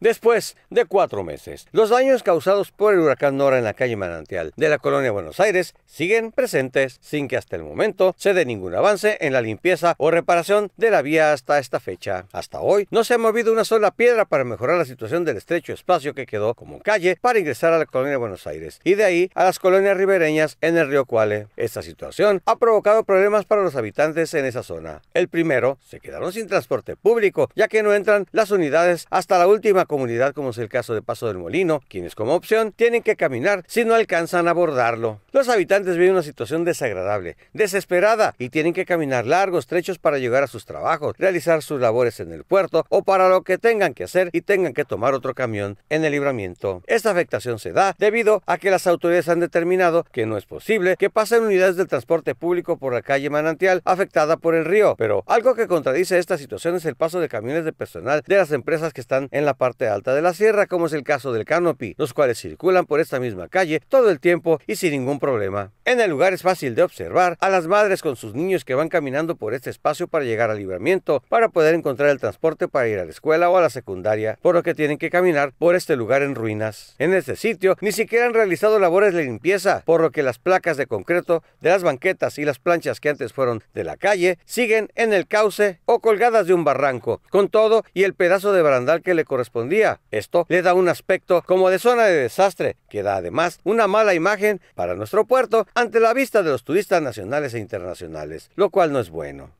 Después de cuatro meses, los daños causados por el huracán Nora en la calle Manantial de la colonia Buenos Aires siguen presentes sin que hasta el momento se dé ningún avance en la limpieza o reparación de la vía hasta esta fecha. Hasta hoy no se ha movido una sola piedra para mejorar la situación del estrecho espacio que quedó como calle para ingresar a la colonia Buenos Aires y de ahí a las colonias ribereñas en el río Cuale. Esta situación ha provocado problemas para los habitantes en esa zona. El primero, se quedaron sin transporte público ya que no entran las unidades hasta la última comunidad como es el caso de Paso del Molino, quienes como opción tienen que caminar si no alcanzan a abordarlo. Los habitantes viven una situación desagradable, desesperada y tienen que caminar largos trechos para llegar a sus trabajos, realizar sus labores en el puerto o para lo que tengan que hacer y tengan que tomar otro camión en el libramiento. Esta afectación se da debido a que las autoridades han determinado que no es posible que pasen unidades del transporte público por la calle Manantial afectada por el río, pero algo que contradice esta situación es el paso de camiones de personal de las empresas que están en la parte alta de la sierra, como es el caso del Canopy, los cuales circulan por esta misma calle todo el tiempo y sin ningún problema. En el lugar es fácil de observar a las madres con sus niños que van caminando por este espacio para llegar al libramiento, para poder encontrar el transporte para ir a la escuela o a la secundaria, por lo que tienen que caminar por este lugar en ruinas. En este sitio ni siquiera han realizado labores de limpieza, por lo que las placas de concreto de las banquetas y las planchas que antes fueron de la calle siguen en el cauce o colgadas de un barranco. Con todo y el pedazo de barandal que le corresponde esto le da un aspecto como de zona de desastre, que da además una mala imagen para nuestro puerto ante la vista de los turistas nacionales e internacionales, lo cual no es bueno.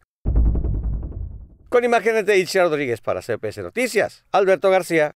Con imágenes de Itziar Rodríguez para CPS Noticias, Alberto García.